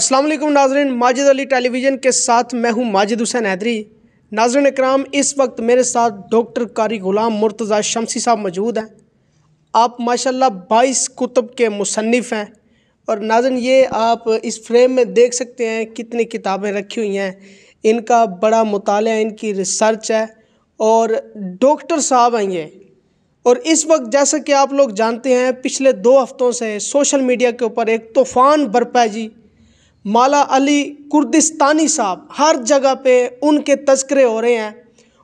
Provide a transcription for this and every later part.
अस्सलाम वालेकुम नाजरन माजिद अली टेलीविज़न के साथ मैं हूं माजिद हुसैन हैदरी नाजरन इकराम इस वक्त मेरे साथ डॉक्टर कारी ग़ुलाम मुर्तज़ा शमसी साहब मौजूद हैं आप माशाल्लाह बाईस कुतब के मुसनफ़ हैं और नाजरन ये आप इस फ्रेम में देख सकते हैं कितनी किताबें रखी हुई हैं इनका बड़ा मुताल इनकी रिसर्च है और डॉक्टर साहब हैं ये और इस वक्त जैसा कि आप लोग जानते हैं पिछले दो हफ्तों से सोशल मीडिया के ऊपर एक तूफ़ान बरपा जी माला अली कुर्दिस्तानी साहब हर जगह पे उनके तस्करे हो रहे हैं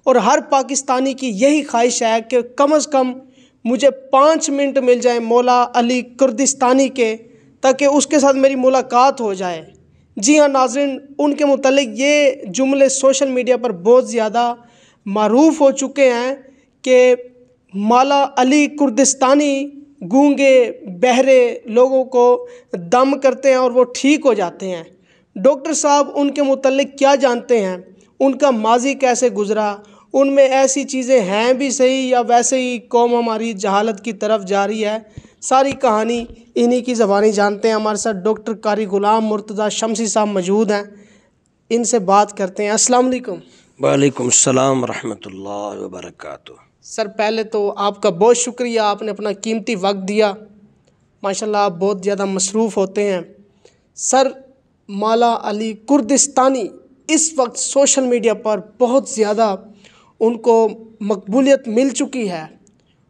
और हर पाकिस्तानी की यही ख्वाहिश है कि कम अज़ कम मुझे पाँच मिनट मिल जाए मौला अली कुर्दिस्तानी के ताकि उसके साथ मेरी मुलाकात हो जाए जी हाँ नाजरन उनके मतलब ये जुमले सोशल मीडिया पर बहुत ज़्यादा मरूफ हो चुके हैं कि माला अली कुर्दिस्तानी गूंगे बहरे लोगों को दम करते हैं और वो ठीक हो जाते हैं डॉक्टर साहब उनके मतलब क्या जानते हैं उनका माजी कैसे गुज़रा उनमें ऐसी चीज़ें हैं भी सही या वैसे ही कौम हमारी जहालत की तरफ जा रही है सारी कहानी इन्हीं की ज़बानी जानते हैं हमारे साथ डॉक्टर कारी ग़ुलाम मुर्तज़ा शमसी साहब मौजूद हैं इनसे बात करते हैं असलकम वालेकुम सलाम रहमतुल्लाह वबरकू सर पहले तो आपका बहुत शुक्रिया आपने अपना कीमती वक्त दिया माशाल्लाह आप बहुत ज़्यादा मसरूफ़ होते हैं सर माला अली कुर्दिस्तानी इस वक्त सोशल मीडिया पर बहुत ज़्यादा उनको मकबूलियत मिल चुकी है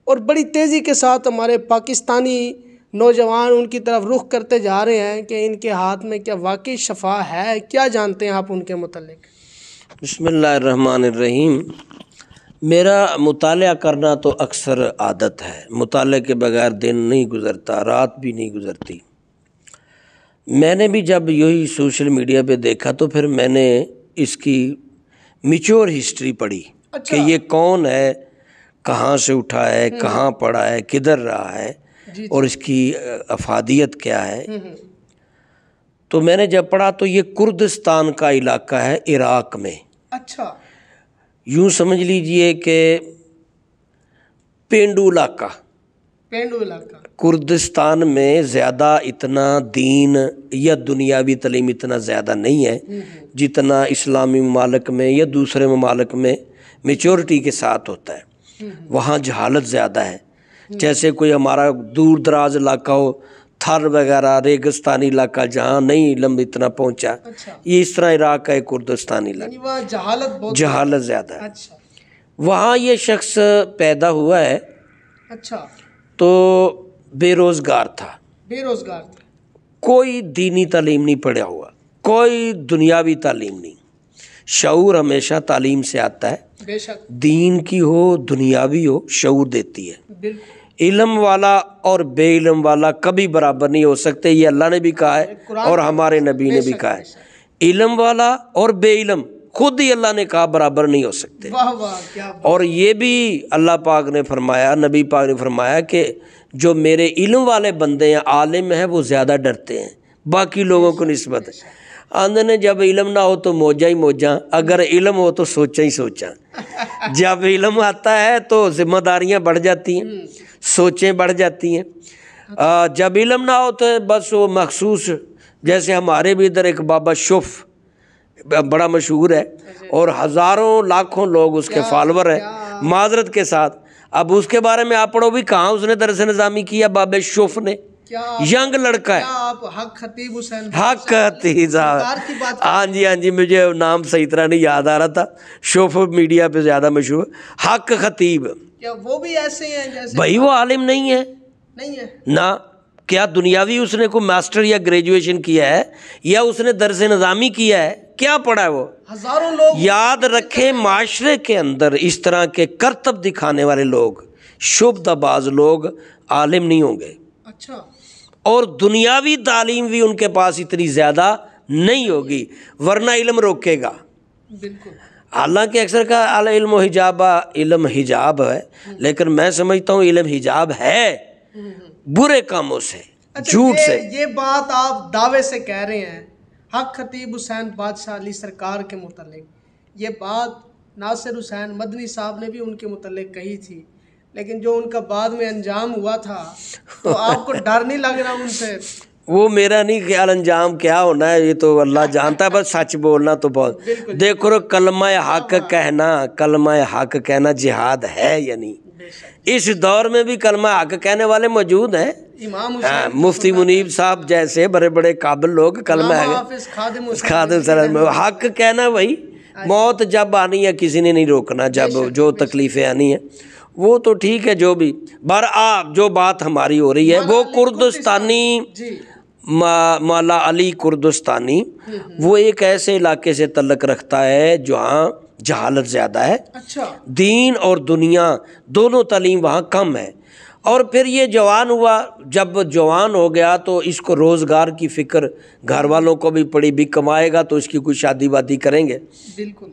और बड़ी तेज़ी के साथ हमारे पाकिस्तानी नौजवान उनकी तरफ रुख करते जा रहे हैं कि इनके हाथ में क्या वाकई शफा है क्या जानते हैं आप उनके मतलब बसमीम मेरा मुताल करना तो अक्सर आदत है मुताल के बगैर दिन नहीं गुज़रता रात भी नहीं गुज़रती मैंने भी जब यही सोशल मीडिया पे देखा तो फिर मैंने इसकी मिच्योर हिस्ट्री पढ़ी अच्छा। कि ये कौन है कहाँ से उठा है हम्म। कहाँ पढ़ा है किधर रहा है और इसकी अफादियत क्या है हम्म, हम्म। तो मैंने जब पढ़ा तो ये कुर्दिस्तान का इलाका है इराक में अच्छा यूँ समझ लीजिए कि पेंडू इलाका पेंडू इलाका कुर्दिस्तान में ज़्यादा इतना दीन या दुनियावी तलीम इतना ज़्यादा नहीं है हम्म, हम्म। जितना इस्लामी ममालक में या दूसरे ममालक में मेचोरिटी के साथ होता है हम्म, वहाँ जहालत ज़्यादा है जैसे कोई हमारा दूर दराज इलाका हो थर वगैरह रेगिस्तानी इलाका जहाँ नहीं लंबी इतना पहुँचा अच्छा। ये इस तरह इराक का एक उर्दुस्तानी इलाका जहालत जहालत ज़्यादा अच्छा। वहाँ ये शख्स पैदा हुआ है अच्छा तो बेरोज़गार था बेरोज़गार था कोई दीनी तालीम नहीं पढ़ा हुआ कोई दुनियावी तालीम नहीं शूर हमेशा तालीम से आता है दीन की हो दुनियावी हो शूर देती है इलम वाला और बेइलम वाला कभी बराबर नहीं हो सकते ये अल्लाह ने भी कहा है और हमारे नबी ने भी कहा है इलम वाला और बेइलम खुद ही अल्लाह ने कहा बराबर नहीं हो सकते वाह वाह और ये भी अल्लाह पाक ने फरमाया नबी पाक ने फरमाया कि जो मेरे इलम वाले बंदे हैं आलिम हैं वो ज़्यादा डरते हैं बाकी लोगों को नस्बत है ने जब इलम ना हो तो मौजा ही मौजा अगर इलम हो तो सोचा ही सोचा जब इलम आता है तो जिम्मेदारियाँ बढ़ जाती हैं सोचें बढ़ जाती हैं जब इलम ना हो तो बस वो मखसूस जैसे हमारे भी इधर एक बाबा शुफ़ बड़ा मशहूर है और हज़ारों लाखों लोग उसके फॉलोअर हैं माजरत के साथ अब उसके बारे में आप पढ़ो भी कहाँ उसने दरस नज़ामी किया बाबे शुफ ने यंग लड़का है आप हक खतीब हुसैन हक खतीब हाँ जी हाँ जी मुझे नाम सही तरह नहीं याद आ रहा था शोफ मीडिया पे ज़्यादा मशहूर हक खतीब क्या वो भी ऐसे हैं जैसे भाई वो आलिम नहीं है नहीं है ना क्या दुनियावी उसने कोई मास्टर या ग्रेजुएशन किया है या उसने दरस नज़ामी किया है क्या पढ़ा है वो हजारों लोग याद रखें माशरे के अंदर इस तरह के करतब दिखाने वाले लोग शुभ दबाज लोग आलिम नहीं होंगे अच्छा और दुनियावी तालीम भी उनके पास इतनी ज़्यादा नहीं होगी वरना इलम रोकेगा हालांकि अक्सर का अल इल्म हिजाबा इल्म हिजाब है लेकिन मैं समझता हूँ इलम हिजाब है बुरे कामों से अच्छा, झूठ अच्छा, से ये बात आप दावे से कह रहे हैं हक खतीब हुसैन बादशाह अली सरकार के मुतल ये बात नासिर हुसैन मदनी साहब ने भी उनके मुतल कही थी लेकिन जो उनका बाद में अंजाम हुआ था तो आपको डर नहीं लग रहा उनसे वो मेरा नहीं ख्याल अंजाम क्या होना है ये तो अल्लाह जानता है बस सच बोलना तो बहुत देखो रो कलमा हक हाँ, हाँ। कहना कलमा हक कहना जिहाद है या नहीं इस दौर में भी कलमा हक कहने वाले मौजूद हैं हाँ, मुफ्ती मुनीब साहब जैसे बड़े बड़े काबिल लोग कलमा है खादिम सर हक कहना वही अच्छा। मौत जब आनी है किसी ने नहीं रोकना जब जो तकलीफ़ें आनी है वो तो ठीक है जो भी बर आप जो बात हमारी हो रही है वो कुर्दस्तानी माला अली कुर्दस्तानी हम्म, हम्म। वो एक ऐसे इलाके से तलक रखता है जहाँ जहालत ज़्यादा है अच्छा। दीन और दुनिया दोनों तलीम वहाँ कम है और फिर ये जवान हुआ जब जवान हो गया तो इसको रोज़गार की फ़िक्र घर वालों को भी पड़ी भी कमाएगा तो इसकी कोई शादी वादी करेंगे बिल्कुल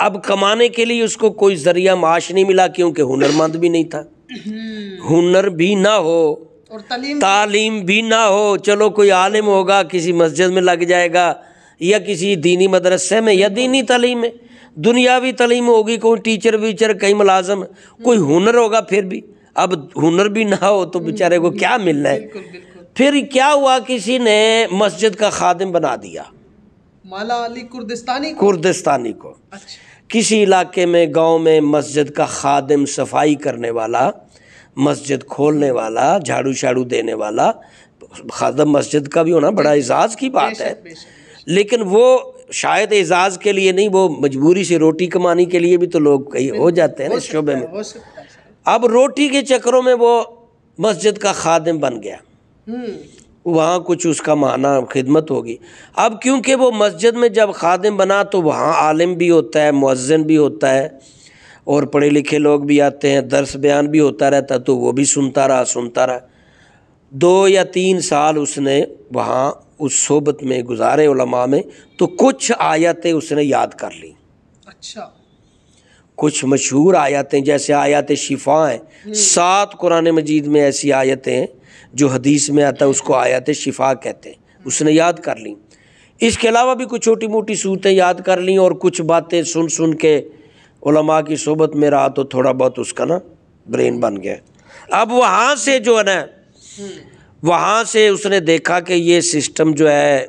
अब कमाने के लिए उसको कोई ज़रिया माश नहीं मिला क्योंकि हुनरमंद भी नहीं था हम्म। हुनर भी ना हो और तालीम, तालीम भी ना हो चलो कोई आलिम होगा किसी मस्जिद में लग जाएगा या किसी दीनी मदरसे में या दीनी तालीम में दुनियावी तालीम होगी कोई टीचर वीचर कई मुलाजम कोई हम्म। हुनर होगा फिर भी अब हुनर भी ना हो तो बेचारे को क्या मिलना है बिल्कुल, बिल्कुल। फिर क्या हुआ किसी ने मस्जिद का खादिम बना दिया माला अली कुर्दिस्तानी कुर्दिस्तानी को अच्छा। किसी इलाके में गांव में मस्जिद का खादिम सफाई करने वाला मस्जिद खोलने वाला झाड़ू झाड़ू देने वाला खादम मस्जिद का भी होना बड़ा एजाज़ की बात है लेकिन वो शायद एजाज़ के लिए नहीं वो मजबूरी से रोटी कमाने के लिए भी तो लोग कहीं हो जाते हैं ना शोबे में अब रोटी के चक्करों में वो मस्जिद का खादिम बन गया हम्म। वहाँ कुछ उसका माना खिदमत होगी अब क्योंकि वो मस्जिद में जब खादिम बना तो वहाँ आलिम भी होता है मुअज्जन भी होता है और पढ़े लिखे लोग भी आते हैं दर्स बयान भी होता रहता तो वो भी सुनता रहा सुनता रहा दो या तीन साल उसने वहाँ उस सोबत में गुजारे उलमा में तो कुछ आयतें उसने याद कर ली अच्छा कुछ मशहूर आयतें जैसे आयत शिफा हैं हम्म। सात कुरान मजीद में ऐसी आयतें हैं जो हदीस में आता है उसको आयात शिफा कहते हैं उसने याद कर ली इसके अलावा भी कुछ छोटी मोटी सूरतें याद कर ली और कुछ बातें सुन सुन के उलमा की सोबत में रहा तो थोड़ा बहुत उसका ना ब्रेन बन गया अब वहाँ से जो है ना वहाँ से उसने देखा कि ये सिस्टम जो है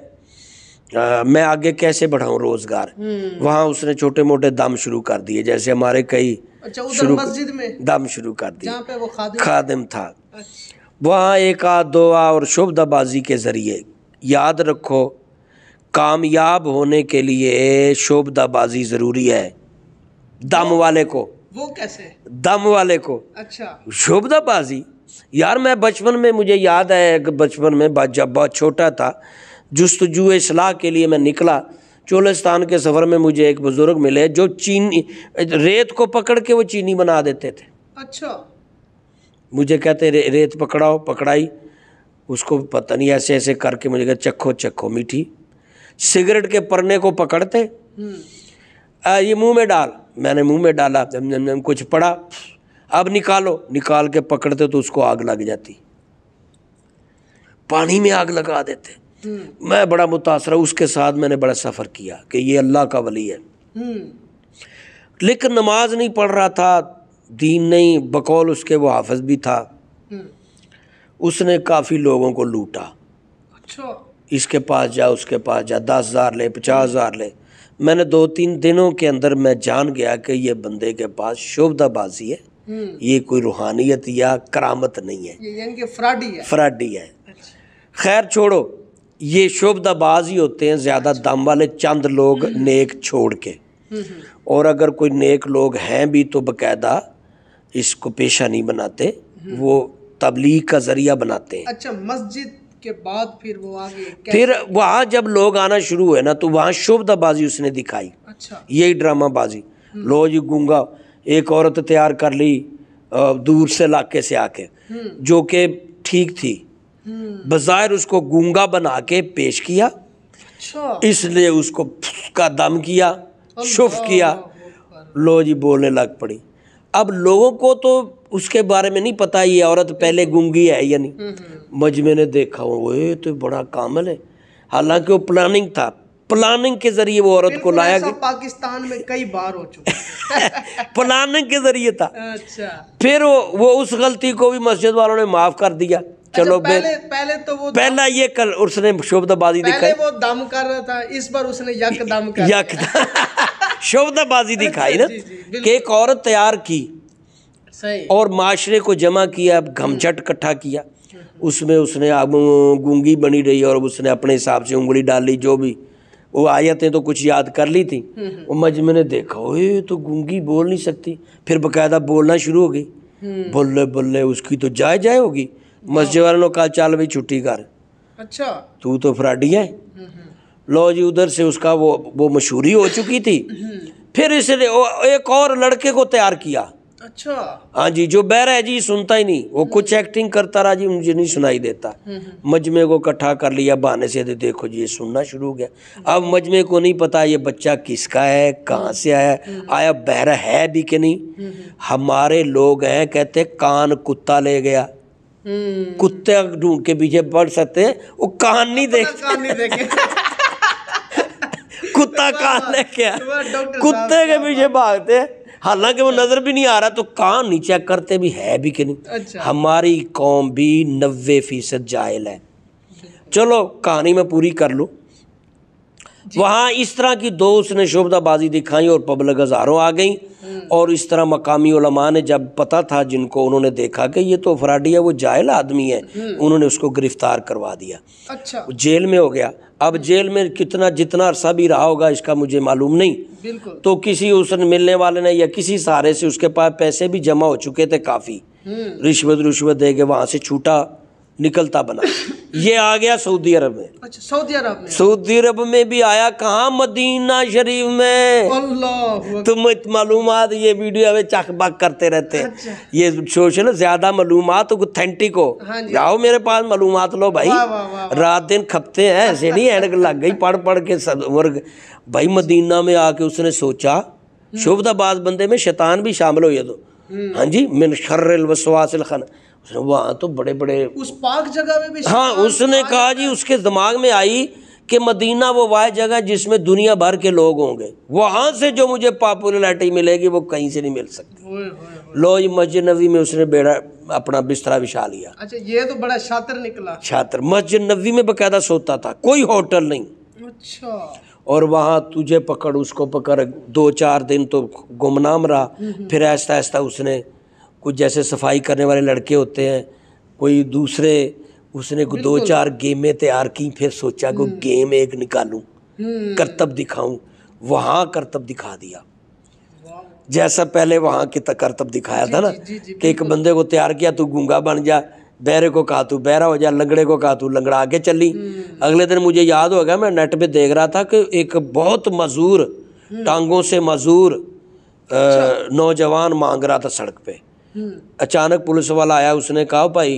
आ, मैं आगे कैसे बढ़ाऊं रोजगार हम्म। वहाँ उसने छोटे मोटे दम शुरू कर दिए जैसे हमारे कई अच्छा, शुरू मस्जिद में शुरू कर दिए खादिम था अच्छा। वहाँ एक आध दुआ और शोबदाबाजी के ज़रिए याद रखो कामयाब होने के लिए शोबदाबाजी ज़रूरी है दम वाले को वो कैसे दम वाले को अच्छा शोबदाबाजी यार मैं बचपन में मुझे याद है बचपन में जब बहुत छोटा था जस्तजु इसलाह के लिए मैं निकला चोलिस्तान के सफ़र में मुझे एक बुज़ुर्ग मिले जो चीनी रेत को पकड़ के वो चीनी बना देते थे अच्छा मुझे कहते रे, रेत पकड़ाओ पकड़ाई उसको पता नहीं ऐसे ऐसे करके मुझे कहते चखो चखो मीठी सिगरेट के परने को पकड़ते आ, ये मुंह में डाल मैंने मुंह में डाला जम जम जम कुछ पड़ा अब निकालो निकाल के पकड़ते तो उसको आग लग जाती पानी में आग लगा देते मैं बड़ा मुतासर उसके साथ मैंने बड़ा सफ़र किया कि ये अल्लाह का वली है हम्म। लेकिन नमाज नहीं पढ़ रहा था दीन नहीं बकौल उसके वो हाफज भी था हम्म। उसने काफ़ी लोगों को लूटा अच्छा इसके पास जा उसके पास जा दस हज़ार ले पचास हज़ार ले मैंने दो तीन दिनों के अंदर मैं जान गया कि ये बंदे के पास शोभदाबाजी है हम्म। ये कोई रूहानियत या करामत नहीं है ये फ्राडी है फ्राडी है अच्छा। खैर छोड़ो ये शोभदाबाज ही होते हैं ज़्यादा अच्छा। दम वाले चंद लोग हम्म। नेक छोड़ के और अगर कोई नेक लोग हैं भी तो बकायदा इसको पेशा नहीं बनाते हम्म। वो तबलीग का जरिया बनाते हैं अच्छा मस्जिद के बाद फिर वो आगे फिर वहाँ जब लोग आना शुरू हुए ना तो वहाँ शोभदाबाजी उसने दिखाई अच्छा यही ड्रामाबाजी हम्म। लो जी गूंगा एक औरत तैयार कर ली दूर से इलाके से आके हम्म। जो कि ठीक थी बाजार उसको गूंगा बना के पेश किया अच्छा। इसलिए उसको का दम किया शुफ किया लो जी बोलने लग पड़ी अब लोगों को तो उसके बारे में नहीं पता ये औरत पहले गूंगी है या नहीं हम्म, हम्म। मजमे ने देखा वो ये तो बड़ा कामल है हालांकि वो प्लानिंग था प्लानिंग के जरिए वो औरत को लाया गया पाकिस्तान में कई बार हो चुका प्लानिंग के जरिए था अच्छा फिर वो, वो उस गलती को भी मस्जिद वालों ने माफ कर दिया अच्छा, चलो पहले पहले तो वो पहला ये कल उसने शोभदाबाजी दिखाई वो दम कर रहा था इस बार उसने यक दम कर यक शोभदाबाजी दिखाई ना कि एक औरत तैयार की और माशरे को जमा किया घमझट हम्म। इकट्ठा किया उसमें उसने गूंगी बनी रही और उसने अपने हिसाब से उंगली डाल ली जो भी वो आयतें तो कुछ याद कर ली थी हम्म, हम्म। वो मजमे ने देखा ओ तो गूंगी बोल नहीं सकती फिर बकायदा बोलना शुरू हो गई बोले बोले उसकी तो जाय जाय होगी मस्जिद वालों ने चाल चल भाई छुट्टी कर अच्छा तू तो फ्राडी है लो जी उधर से उसका वो वो मशहूरी हो चुकी थी फिर इसने एक और लड़के को तैयार किया अच्छा हाँ जी जो बहरा है जी सुनता ही नहीं वो कुछ एक्टिंग करता रहा जी मुझे नहीं सुनाई देता मजमे को इकट्ठा कर लिया बहाने से दे देखो जी ये सुनना शुरू हो गया अब मजमे को नहीं पता ये बच्चा किसका है कहाँ से आया आया बहरा है भी कि नहीं हमारे लोग हैं कहते कान कुत्ता ले गया हम्म। कुत्ते ढूंढ के पीछे पड़ सकते वो कान नहीं देखते कुत्ता कान लेके आया कुत्ते के पीछे भागते हालांकि वो नजर भी नहीं आ रहा तो कान नहीं चेक करते भी है भी कि नहीं अच्छा। हमारी कौम भी नब्बे फीसद जायल है अच्छा। चलो कहानी मैं पूरी कर लूँ वहाँ इस तरह की दो उसने शोबदाबाजी दिखाई और पब्लिक हज़ारों आ गई हम्म। और इस तरह मकामी ने जब पता था जिनको उन्होंने देखा कि ये तो फराडी है वो जायल आदमी है हम्म। उन्होंने उसको गिरफ्तार करवा दिया अच्छा जेल में हो गया अब हम्म। जेल में कितना जितना अरसा भी रहा होगा इसका मुझे मालूम नहीं तो किसी उसने मिलने वाले ने या किसी सहारे से उसके पास पैसे भी जमा हो चुके थे काफ़ी रिश्वत रिश्वत दे के वहाँ से छूटा निकलता बना ये आ गया सऊदी अरब में अच्छा सऊदी अरब में सऊदी अरब में भी आया कहा मदीना शरीफ में अल्लाह तुम मालूम ये वीडियो अभी हमें बाक करते रहते हैं अच्छा। ये सोशल ज्यादा मालूम ऑथेंटिक तो हो हाँ जाओ मेरे पास मालूम लो भाई रात दिन खपते हैं ऐसे नहीं ऐनक लग गई पढ़ पढ़ के वर्ग भाई मदीना में आके उसने सोचा हम्म। शुभदाबाद बंदे में शैतान भी शामिल हो ये तो हम्म। हाँ जी मिन शर्र वसवासिल खन उसने वहाँ तो बड़े बड़े उस पाक जगह में भी हाँ तो उसने कहा जी उसके दिमाग में आई कि मदीना वो वाह जगह जिसमें दुनिया भर के लोग होंगे वहाँ से जो मुझे पॉपुलरिटी मिलेगी वो कहीं से नहीं मिल सकती लो मस्जिद नबी में उसने बेड़ा अपना बिस्तरा बिछा लिया अच्छा ये तो बड़ा छात्र निकला छात्र मस्जिद नबी में बकायदा सोता था कोई होटल नहीं अच्छा और वहाँ तुझे पकड़ उसको पकड़ दो चार दिन तो गुमनाम रहा हम्म, हम्म। फिर ऐसा ऐसा उसने कुछ जैसे सफाई करने वाले लड़के होते हैं कोई दूसरे उसने को दो चार गेमें तैयार की फिर सोचा को हम्म। गेम एक निकालूं हम्म। करतब दिखाऊं वहाँ करतब दिखा दिया जैसा पहले वहाँ की करतब दिखाया था ना कि एक बंदे को तैयार किया तू गूंगा बन जा बहरे को कहा तू बहरा हो जा लंगड़े को कहा तू लंगड़ा आगे चली हम्म। अगले दिन मुझे याद होगा मैं नेट पे देख रहा था कि एक बहुत मजूर टांगों से मजूर अच्छा। नौजवान मांग रहा था सड़क पर अचानक पुलिस वाला आया उसने कहा भाई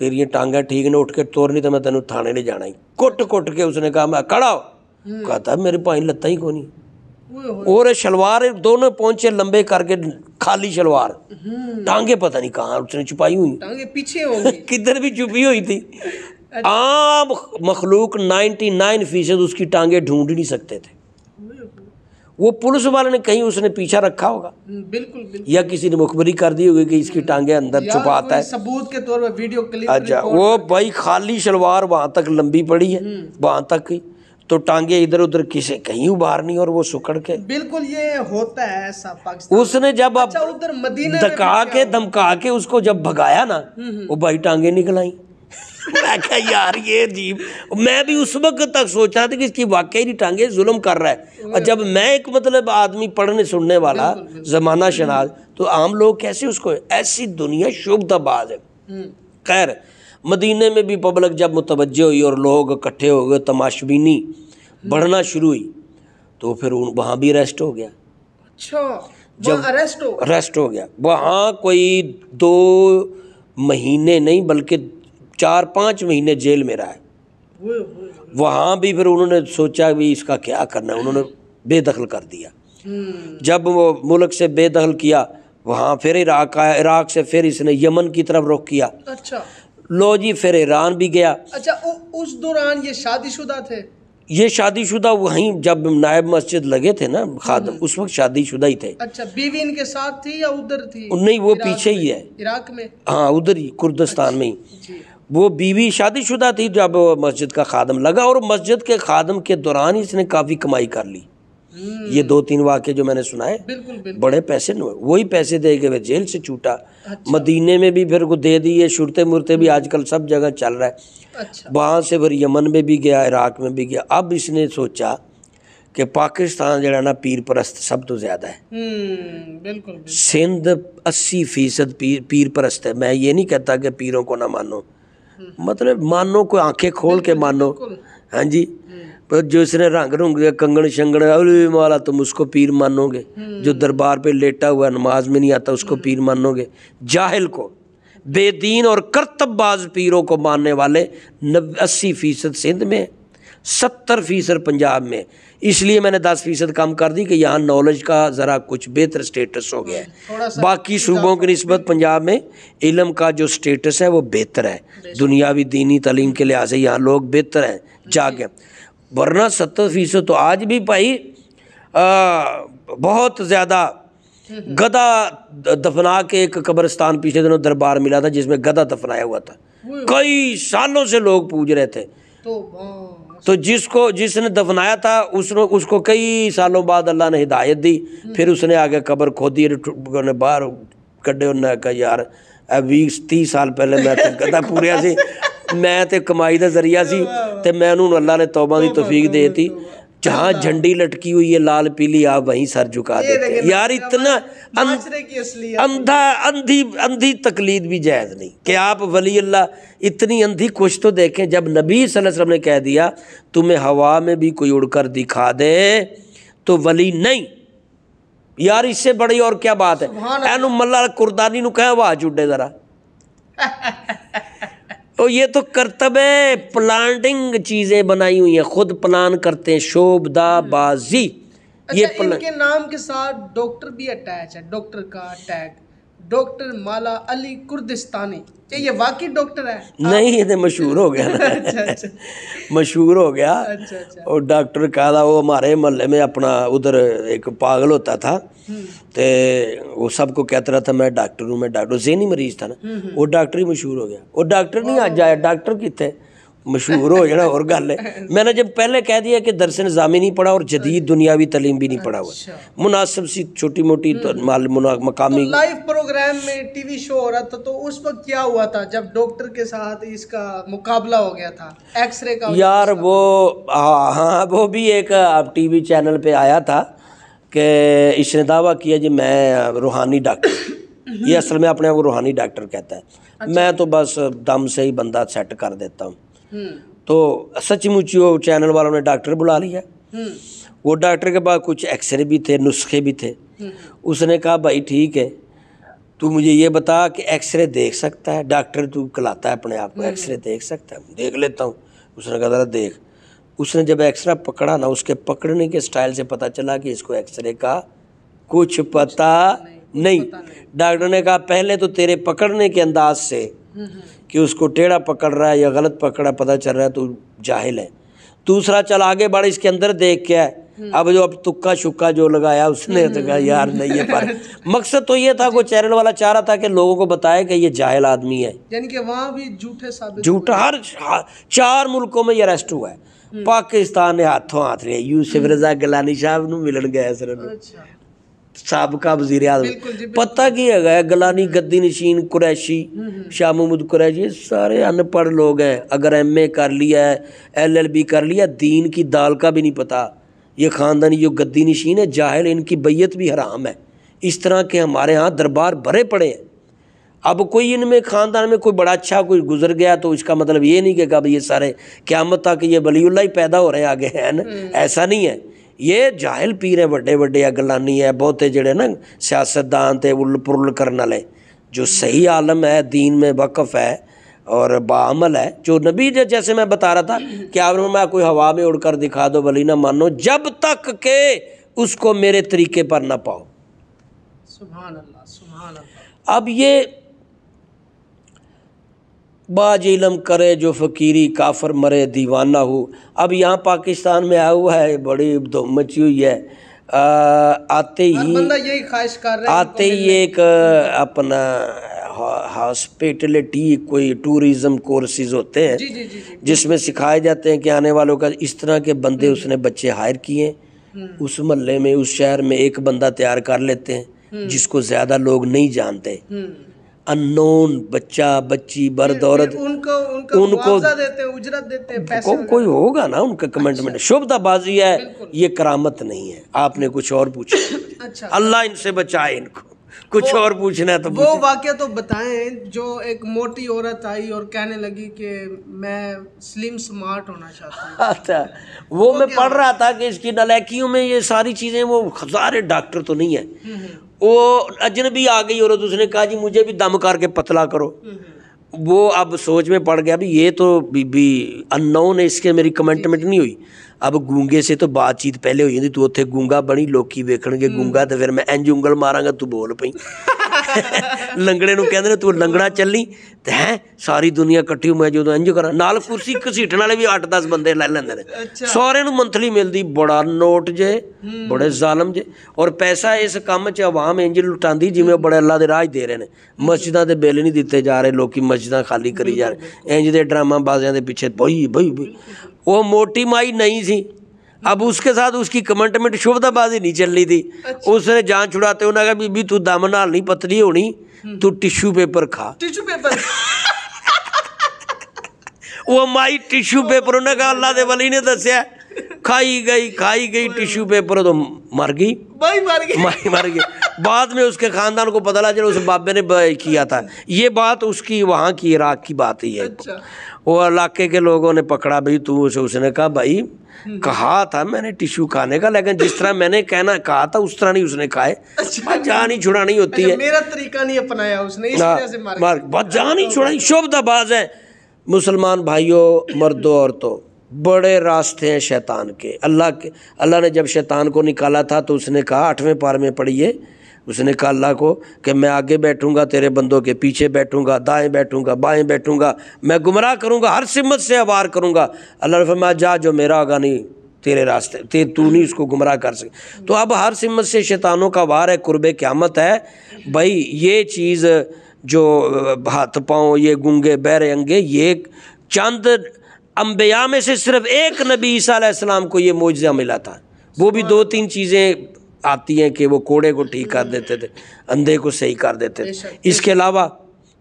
तेरिया टांगा ठीक ने उठ के तोर नहीं तो मैं तेन थाने ਲੈ जाना ही कुट कुट के उसने कहा मैं कड़ा कहता मेरे भाई लत्त ही ਕੋਈ और शलवार दोनों पहुंचे लंबे करके खाली शलवार टांगे पता नहीं कहा उसने छुपाई हुई टांगे पीछे किधर भी छुपी हुई थी अच्छा। आम मखलूक 99 फीसद उसकी टांगे ढूंढ नहीं सकते थे वो पुलिस वाले ने कहीं उसने पीछा रखा होगा हम्म, बिल्कुल, बिल्कुल या किसी ने मुखबरी कर दी होगी कि इसकी हम्म, टांगे अंदर छुपाता है सबूत के तौर पर वीडियो क्लिप अच्छा वो भाई खाली शलवार वहाँ तक लंबी पड़ी है हम्म। वहाँ तक ही तो टांगे इधर उधर किसे कहीं नहीं और वो सुखड़ के बिल्कुल ये होता है ऐसा उसने जब अच्छा, उधर मदीना धका के दमका के उसको जब भगाया ना वो भाई टांगे निकलाई मैं क्या यार ये अजीब मैं भी उस वक्त तक सोच रहा था कि इसकी वाकई नहीं टांगे जुल्म कर रहा है और जब मैं एक मतलब आदमी पढ़ने सुनने वाला जमाना शनाज तो आम लोग कैसे उसको ऐसी दुनिया शुभदाबाद है हम्म। खैर मदीने में भी पब्लिक जब मुतवजे हुई और लोग इकट्ठे हो गए तमाशबीनी बढ़ना शुरू हुई तो फिर वहाँ भी अरेस्ट हो गया अच्छा जब अरेस्ट हो अरेस्ट हो गया वहाँ कोई दो महीने नहीं बल्कि चार पाँच महीने जेल में रहा वहाँ भी फिर उन्होंने सोचा भी इसका क्या करना है उन्होंने बेदखल कर दिया हम्म। जब वो मुल्क से बेदखल किया वहाँ फिर इराक आया इराक से फिर इसने यमन की तरफ रुख किया अच्छा लो जी फिर ईरान भी गया अच्छा उ, उस दौरान ये शादीशुदा थे ये शादीशुदा वहीं जब नायब मस्जिद लगे थे ना खादम हम्म। उस वक्त शादीशुदा ही थे अच्छा बीवी इनके साथ थी या उधर थी नहीं वो पीछे ही है इराक में हाँ उधर ही अच्छा, कुर्दस्तान में ही वो बीवी शादीशुदा थी जब मस्जिद का खादम लगा और मस्जिद के खादम के दौरान ही इसने काफ़ी कमाई कर ली हम्म। ये दो तीन वाक्य जो मैंने सुनाए बड़े पैसे वही पैसे दे के वह जेल से छूटा अच्छा। मदीने में भी फिर को दे दिए शुरते मुरते भी आजकल सब जगह चल रहा है अच्छा। वहाँ से फिर यमन में भी गया इराक में भी गया अब इसने सोचा कि पाकिस्तान जरा ना पीर परस्त सब तो ज़्यादा है हम्म, सिंध अस्सी फीसद पीर परस्त है मैं ये नहीं कहता कि पीरों को ना मानो मतलब मानो कोई आंखें खोल के मानो हाँ जी हम्म। पर जो इसने रंग रुंग कंगन शंगन अरे माला तुम उसको पीर मानोगे जो हम्म। दरबार पे लेटा हुआ नमाज में नहीं आता उसको हम्म। पीर मानोगे जाहिल को बेदीन और करतबबाज पीरों को मानने वाले नब्बे अस्सी फीसद सिंध में है सत्तर फ़ीसद पंजाब में इसलिए मैंने दस फ़ीसद कम कर दी कि यहाँ नॉलेज का ज़रा कुछ बेहतर स्टेटस हो गया है हम्म, बाकी सूबों की नस्बत पंजाब में इलम का जो स्टेटस है वो बेहतर है दुनियावी दीनी तलीम के लिहाज से यहाँ लोग बेहतर हैं जागे वरना सत्तर फ़ीसद तो आज भी भाई बहुत ज़्यादा हम्म, हम्म। गदा दफना के एक कब्रस्तान पिछले दिनों दरबार मिला था जिसमें गदा दफनाया हुआ था कई सालों से लोग पूज रहे थे तो हाँ। तो जिसको जिसने दफनाया था उसने उसको कई सालों बाद अल्लाह ने हिदायत दी फिर उसने आगे दी खोदी बाहर कटे उन्हें कहा यार बीस तीह साल पहले मैं कदा तो पूरिया सी मैं तो कमाई का जरिया सी मैं उन्होंने अल्लाह ने तौबा की तौफीक देती जहाँ झंडी लटकी हुई है लाल पीली आप वहीं सर झुका देते हैं यार इतना अंधा अंधी अंधी तकलीद भी जायज़ नहीं कि आप वली अल्लाह इतनी अंधी कुछ तो देखें जब नबी वसल्लम ने कह दिया तुम्हें हवा में भी कोई उड़कर दिखा दे तो वली नहीं यार इससे बड़ी और क्या बात है एनु मल्ला कुरदानी कह आवाज उड्डे ज़रा तो ये तो करतब प्लांटिंग चीज़ें बनाई हुई हैं खुद प्लान करते हैं शोभदाबाजी अच्छा, ये प्लान... इनके नाम के साथ डॉक्टर भी अटैच है डॉक्टर का tag doctor Mala Ali Kurdistani ये, ये वाकई डॉक्टर है नहीं ये तो मशहूर हो गया अच्छा, अच्छा अच्छा मशहूर हो गया अच्छा अच्छा और डॉक्टर कहला वो हमारे मोहल्ले में अपना उधर एक पागल होता था तो वो सबको कहता रहा था मैं डॉक्टर हूँ मैं डॉक्टर जेनी मरीज था ना हम्म, हम्म। वो डॉक्टर ही मशहूर हो गया वो डॉक्टर नहीं आज आया डॉक्टर कितने मशहूर हो जाए और गल है मैंने जब पहले कह दिया कि दरसन जामी नहीं पढ़ा और जदीद अच्छा। दुनियावी तलीम भी नहीं पढ़ा हुआ अच्छा। मुनासिब सी छोटी मोटी हम्म। तो, तो मकामी तो लाइव प्रोग्राम में टीवी शो हो रहा था तो उस वक्त क्या हुआ था जब डॉक्टर के साथ इसका मुकाबला हो गया था एक्सरे का यार वो हाँ हाँ वो भी एक टीवी चैनल पे आया था कि इसने दावा किया जी मैं रूहानी डॉक्टर ये हम्म। असल में अपने आप को रूहानी डॉक्टर कहता है अच्छा। मैं तो बस दम से ही बंदा सेट कर देता हूँ हम्म। तो सचमुच वो चैनल वालों ने डॉक्टर बुला लिया हम्म। वो डॉक्टर के पास कुछ एक्सरे भी थे नुस्खे भी थे हम्म। उसने कहा भाई ठीक है तू मुझे ये बता कि एक्सरे देख सकता है डॉक्टर तू कलाता है अपने आप को एक्सरे देख सकता है देख लेता हूँ उसने कहा ज़रा देख उसने जब एक्सरे पकड़ा ना उसके पकड़ने के स्टाइल से पता चला कि इसको एक्सरे का कुछ पता नहीं डॉक्टर ने कहा पहले तो तेरे पकड़ने के अंदाज से कि उसको टेढ़ा पकड़ रहा है या गलत पकड़ा पता चल रहा है तो जाहिल है दूसरा चल आगे बढ़ इसके अंदर देख के अब जो अब तुक्का शुक्का जो लगाया उसने तो कहा यार नहीं है पर मकसद तो ये था वो चैनल वाला चाह रहा था कि लोगों को बताए कि ये जाहिल आदमी है यानी कि वहाँ भी झूठे साबित झूठा हर चार मुल्कों में ये अरेस्ट हुआ है ਪਾਕਿਸਤਾਨ ਨੇ ਹੱਥੋਂ ਹੱਥ ਲਿਆ ਯੂਸਫ ਰਜ਼ਾ ਗਲਾਨੀ ਸਾਹਿਬ ਨੂੰ ਮਿਲਣ ਗਏ ਸਰਨ सबका वजीर आजम पता की है गलानी गद्दी नशीन कुरैशी शाह मोहम्मद कुरैशी सारे अनपढ़ लोग हैं अगर एम ए कर लिया है एल एल बी कर लिया दीन की दाल का भी नहीं पता ये ख़ानदानी जो गद्दी नशीन है जाहिल इनकी बैयत भी हराम है इस तरह के हमारे यहाँ दरबार भरे पड़े हैं अब कोई इनमें ख़ानदान में कोई बड़ा अच्छा कोई गुजर गया तो इसका मतलब ये नहीं कि कब ये सारे था कि ये वलीउल्ला ही पैदा हो रहे हैं आगे है ना हम्म। ऐसा नहीं है ये जाहल पीर है व्डे बड्डे गलानी है बहुते जड़े ना सियासतदान थे उल पुरुल करने वाले जो सही आलम है दीन में वक़ है और बामल है जो नबी जैसे मैं बता रहा था कि आप मैं कोई हवा में उड़कर दिखा दो भली ना मानो जब तक के उसको मेरे तरीके पर ना पाओ सुभान अल्लाह सुभान अल्लाह अब ये बाज इलम करे जो फ़कीरी काफर मरे दीवाना हो अब यहाँ पाकिस्तान में आया हुआ है बड़ी धूम मची हुई है आ, आते ही यही ख्वाहिश कर रहे आते ही एक अपना हॉस्पिटलिटी कोई टूरिज्म कोर्सेज होते हैं जिसमें सिखाए जाते हैं कि आने वालों का इस तरह के बंदे हम्म। उसने बच्चे हायर किए हम्म। उस महल्ले में उस शहर में एक बंदा तैयार कर लेते हैं हम्म। जिसको ज़्यादा लोग नहीं जानते अननोन बच्चा बच्ची बर्द औरत उनको उनको, उनको देते उजरत देते पैसे को, कोई होगा ना उनका कमेंट अच्छा। में शोभताबाजी है ये करामत नहीं है आपने कुछ और पूछा अच्छा अल्लाह इनसे बचाए इनको कुछ और पूछना है तो वो वाक्य तो बताएं जो एक मोटी औरत आई और कहने लगी कि मैं स्लिम स्मार्ट होना चाहता हूँ अच्छा वो, वो मैं पढ़ रहा था कि इसकी नलैकियों में ये सारी चीज़ें वो हज़ारे डॉक्टर तो नहीं है हम्म, हम्म। वो अजनबी आ गई और उसने कहा जी मुझे भी दम करके पतला करो वो अब सोच में पड़ गया अभी ये तो बीबी अननोन है इसके मेरी कमेंटमेंट नहीं हुई अब गूंगे से तो बातचीत पहले हुई थी तू उ गूंगा बनी लोग ਵੇਖਣਗੇ ਗੂੰਗਾ ਤੇ ਫਿਰ ਮੈਂ ਇੰਜ ਉਂਗਲ मारा तू बोल पी ਲੰਗੜੇ ਨੂੰ ਕਹਿੰਦੇ ਨੇ ਤੂੰ ਲੰਗੜਾ ਚੱਲੀ ਤੇ ਹੈ ਸਾਰੀ ਦੁਨੀਆ ਇਕੱਠੀ ਮੈਂ ਜਦੋਂ ਇੰਜ ਕਰਾਂ ਨਾਲ ਕੁਰਸੀ ਘਸੀਟਣ ਵਾਲੇ ਵੀ 8-10 ਬੰਦੇ ਲੈ ਲੈਂਦੇ ਨੇ ਸਹੁਰੇ ਨੂੰ ਮੰਥਲੀ ਮਿਲਦੀ ਬੜਾ ਨੋਟ ਜੇ ਬੜੇ ਜ਼ਾਲਮ ਜੇ ਔਰ ਪੈਸਾ ਇਸ ਕੰਮ 'ਚ ਆਵਾਮ ਇੰਜ ਲੁਟਾਂਦੀ ਜਿਵੇਂ ਬੜੇ ਅੱਲਾ ਦੇ ਰਾਜ ਦੇ ਰਹੇ ਨੇ ਮਸਜਿਦਾਂ ਦੇ ਬਿੱਲ ਨਹੀਂ ਦਿੱਤੇ ਜਾ ਰਹੇ ਲੋਕੀ ਮਸਜਿਦਾਂ ਖਾਲੀ ਕਰੀ ਜਾ ਰਹੇ ਇੰਜ ਦੇ ਡਰਾਮਾ ਬਾਜ਼ਿਆਂ ਦੇ ਪਿੱਛੇ ਬਈ ਬਈ ਉਹ ਮੋਟੀ ਮਾਈ ਨਹੀਂ ਸੀ अब उसके साथ उसकी कमेंटमेंट शोभदाबाजी नहीं चल रही थी अच्छा। उसने जान छुड़ाते उन्हें कहा बीबी तू दम हाल नहीं पतली होनी हम्म। तू टिश्यू पेपर खा टिश्यू पेपर वो माई टिश्यू पेपर उन्हें कहा अल्लाह के वाली ने दसिया खाई गई खाई गई टिश्यू पेपर तो मर गई भाई मर गई मर, मर गई बाद में उसके खानदान को पता लगा चलो उस बाबे ने किया था ये बात उसकी वहाँ की इराक की बात ही है अच्छा। वो इलाके के लोगों ने पकड़ा भाई तू उसे उसने कहा भाई कहा था मैंने टिश्यू खाने का लेकिन जिस तरह मैंने कहना कहा था उस तरह नहीं उसने खाए अच्छा। जान ही छुड़ानी होती अच्छा, है मेरा तरीका नहीं अपनाया उसने बहुत जान ही अच्छा। छुड़ाई दबाज है मुसलमान भाइयों मर्दों औरतों बड़े रास्ते हैं शैतान के अल्लाह के अल्लाह ने जब शैतान को निकाला था तो उसने कहा आठवें पार में पढ़िए उसने कहा अल्लाह को कि मैं आगे बैठूंगा तेरे बंदों के पीछे बैठूंगा दाएं बैठूंगा बाएं बैठूंगा मैं गुमराह करूंगा हर सिमत से अवार करूंगा अल्लाह ने मैं जा जो मेरा आगा नहीं तेरे रास्ते ते तू नहीं उसको गुमराह कर सके तो अब हर सिमत से शैतानों का वार है कुर्ब क़्यामत है भाई ये चीज़ जो हाथ पाँव ये गूँगे बहरे अंगे ये चंद अम्बिया में से सिर्फ एक नबी ईसीम को ये मुआवजा मिला था वो भी दो तीन चीज़ें आती हैं कि वो कोड़े को ठीक कर देते थे अंधे को सही कर देते थे इसके अलावा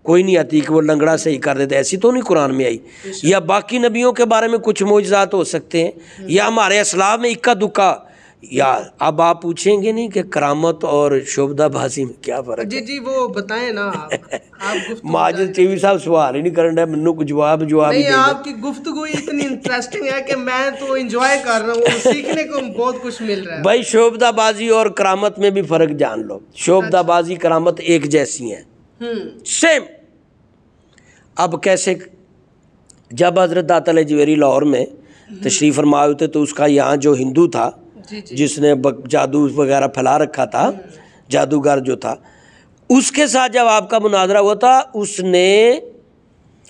कोई नहीं आती कि वो लंगड़ा सही कर देते ऐसी तो नहीं कुरान में आई या बाकी नबियों के बारे में कुछ मुआजात हो सकते हैं या हमारे असलाब में इक्का दुक्का या अब आप पूछेंगे नहीं कि करामत और शोभदा भाषी में क्या फर्क जी जी वो बताएं ना आप, माजिद टीवी साहब सवाल ही नहीं कर रहे मनु को जवाब जवाब नहीं आपकी गुफ्तगु इतनी इंटरेस्टिंग है कि मैं तो एंजॉय कर रहा हूँ सीखने को बहुत कुछ मिल रहा है भाई शोभदाबाजी और करामत में भी फर्क जान लो शोभदाबाजी अच्छा। करामत एक जैसी है सेम हम्म। अब कैसे जब हजरत दाता जवेरी लाहौर में हम्म। तशरीफ़ फरमाए हुए थे तो उसका यहाँ जो हिंदू था जिसने जादू वगैरह फैला रखा था हम्म। जादूगर जो था उसके साथ जब आपका मुनाजरा हुआ था उसने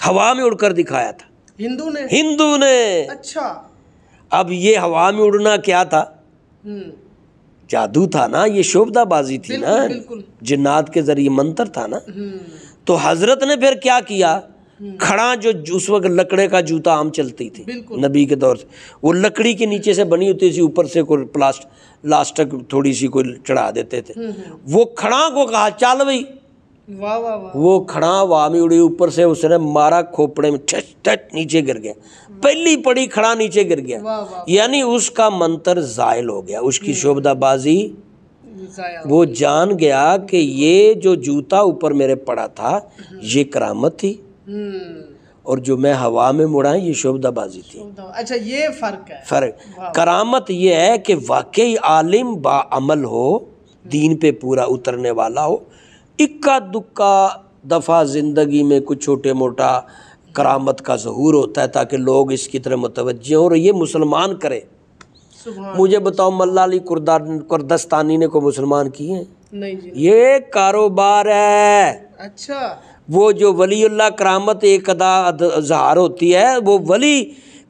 हवा में उड़कर दिखाया था हिंदू ने हिंदू ने अच्छा अब ये हवा में उड़ना क्या था हम्म। जादू था ना ये शोभदाबाजी थी बिल्कुल, ना जिन्नात के जरिए मंत्र था ना हम्म। तो हजरत ने फिर क्या किया हम्म। खड़ा जो उस वक्त लकड़े का जूता आम चलती थी नबी के दौर से वो लकड़ी के नीचे से बनी होती थी ऊपर से कोई प्लास्ट लास्टक थोड़ी सी कोई चढ़ा देते थे हम्म, हम्म। वो खड़ा को कहा चाल भाई वो खड़ा वाह में उड़ी ऊपर से उसने मारा खोपड़े में ठच ठच नीचे गिर गया पहली पड़ी खड़ा नीचे गिर गया यानी उसका मंत्र जायल हो गया उसकी शोभदाबाजी वो जान गया कि ये जो जूता ऊपर मेरे पड़ा था ये करामत थी और जो मैं हवा में मुड़ा ये शोभदाबाजी थी अच्छा ये फर्क है फर्क करामत ये है कि वाकई आलिम बामल हो दीन पे पूरा उतरने वाला हो इक्का दुक्का दफ़ा ज़िंदगी में कुछ छोटे मोटा करामत का जहूर होता है ताकि लोग इसकी तरह मुतवजे हों और ये मुसलमान करें मुझे बताओ मल्ला अली कुरदस्तानी ने को मुसलमान किए नहीं ये कारोबार है अच्छा वो जो अल्लाह करामत एक अदा इजहार होती है वो वली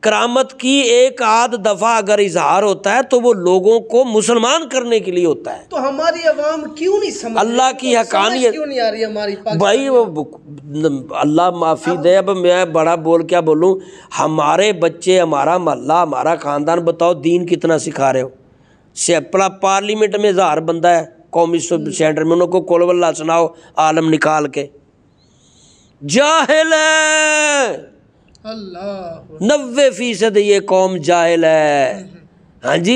करामत की एक आध दफ़ा अगर इजहार होता है तो वो लोगों को मुसलमान करने के लिए होता है तो हमारी अवाम क्यों नहीं समझ अल्लाह की हकानियत क्यों नहीं आ रही हमारी भाई वो अल्लाह माफ़ी दे अब मैं बड़ा बोल क्या बोलूँ हमारे बच्चे हमारा महल्ला हमारा ख़ानदान बताओ दीन कितना सिखा रहे हो से अपना पार्लियामेंट में इजहार बंदा है कौमी हम्म। सेंटर में उनको कोलवल्ला सुनाओ आलम निकाल के जाहिल है अल्लाह फीसद ये कौम जाहिल है हाँ जी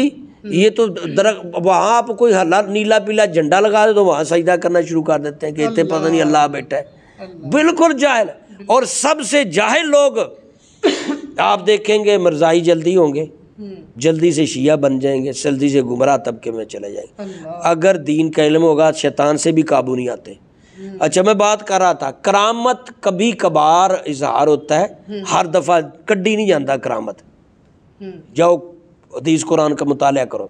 ये तो दर वहाँ आप कोई हला नीला पीला झंडा लगा दे तो वहाँ सजदा करना शुरू कर देते हैं कि इतने पता नहीं अल्लाह बैठा है बिल्कुल जाहिल और सबसे जाहिल लोग आप देखेंगे मरजाई जल्दी होंगे हम्म। जल्दी से शिया बन जाएंगे जल्दी से गुमराह तबके में चले जाएंगे अगर दीन का इलम होगा शैतान से भी काबू नहीं आते अच्छा मैं बात कर रहा था करामत कभी कभार इजहार होता है हर दफ़ा कड्डी नहीं जाता करामत जाओ हदीस कुरान का मुताल करो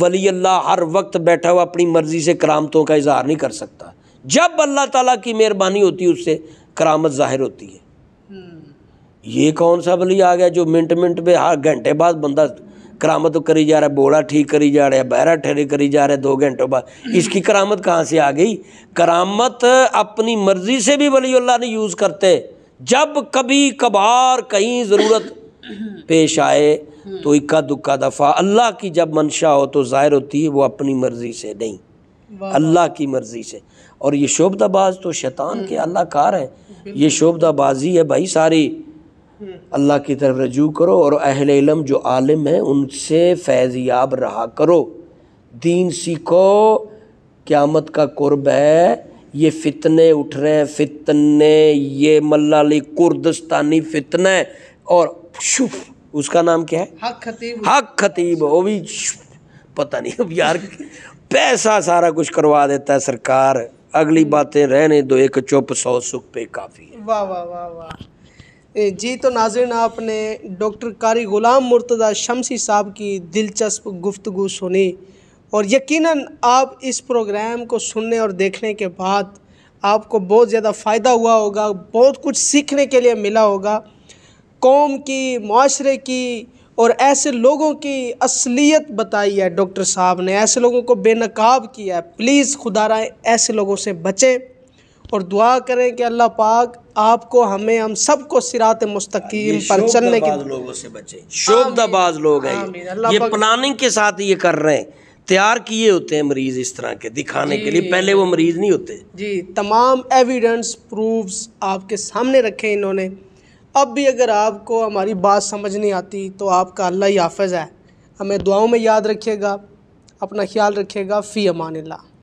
वली अल्लाह हर वक्त बैठा हुआ अपनी मर्जी से करामतों का इजहार नहीं कर सकता जब अल्लाह ताला की मेहरबानी होती है उससे करामत जाहिर होती है ये कौन सा वली आ गया जो मिनट मिनट में हर घंटे बाद बंदा करामत तो करी जा रहा है बोड़ा ठीक करी जा रहा है बहरा ठहरे करी जा रहा है दो घंटों बाद इसकी करामत कहाँ से आ गई करामत अपनी मर्जी से भी वली अल्लाह ने यूज़ करते जब कभी कभार कहीं ज़रूरत पेश आए तो इक्का दुक्का दफ़ा अल्लाह की जब मंशा हो तो ज़ाहिर होती है वो अपनी मर्ज़ी से नहीं अल्लाह की मर्ज़ी से और ये शोभदाबाज तो शैतान के अल्लाह हम्म। कार है ये शोभदाबाजी है भाई सारी अल्लाह की तरफ रजू करो और अहल इलम जो आलिम हैं उनसे फैज़याब रहा करो दीन सीखो क़्यामत का कुर्ब है ये फितने उठ रहे हैं फितने ये मल्लाली कुर्दस्तानी फितने और शुफ उसका नाम क्या है हक खतीब हक खतीब वो भी पता नहीं अब यार पैसा सारा कुछ करवा देता है सरकार अगली बातें रहने दो एक चुप सौ सुख पे काफ़ी है वाह वाह वाह वाह जी तो नाजिन आपने डॉक्टर कारी ग़ुलाम मुर्तदा शमसी साहब की दिलचस्प गुफ्तगु सुनी और यकीनन आप इस प्रोग्राम को सुनने और देखने के बाद आपको बहुत ज़्यादा फ़ायदा हुआ होगा बहुत कुछ सीखने के लिए मिला होगा कौम की माशरे की और ऐसे लोगों की असलियत बताई है डॉक्टर साहब ने ऐसे लोगों को बेनकाब किया है प्लीज़ खुदा राय ऐसे लोगों से बचें और दुआ करें कि अल्लाह पाक आपको हमें हम सबको सिरात मुस्तकीम पर चलने के लोगों से बचे शोभदाबाज लोग हैं ये प्लानिंग के साथ ये कर रहे हैं तैयार किए होते हैं मरीज इस तरह के दिखाने के लिए पहले वो मरीज नहीं होते जी तमाम एविडेंस प्रूफ्स आपके सामने रखे इन्होंने अब भी अगर आपको हमारी बात समझ नहीं आती तो आपका अल्लाह ही हाफज है हमें दुआओं में याद रखिएगा अपना ख्याल रखिएगा फ़ी अमान ला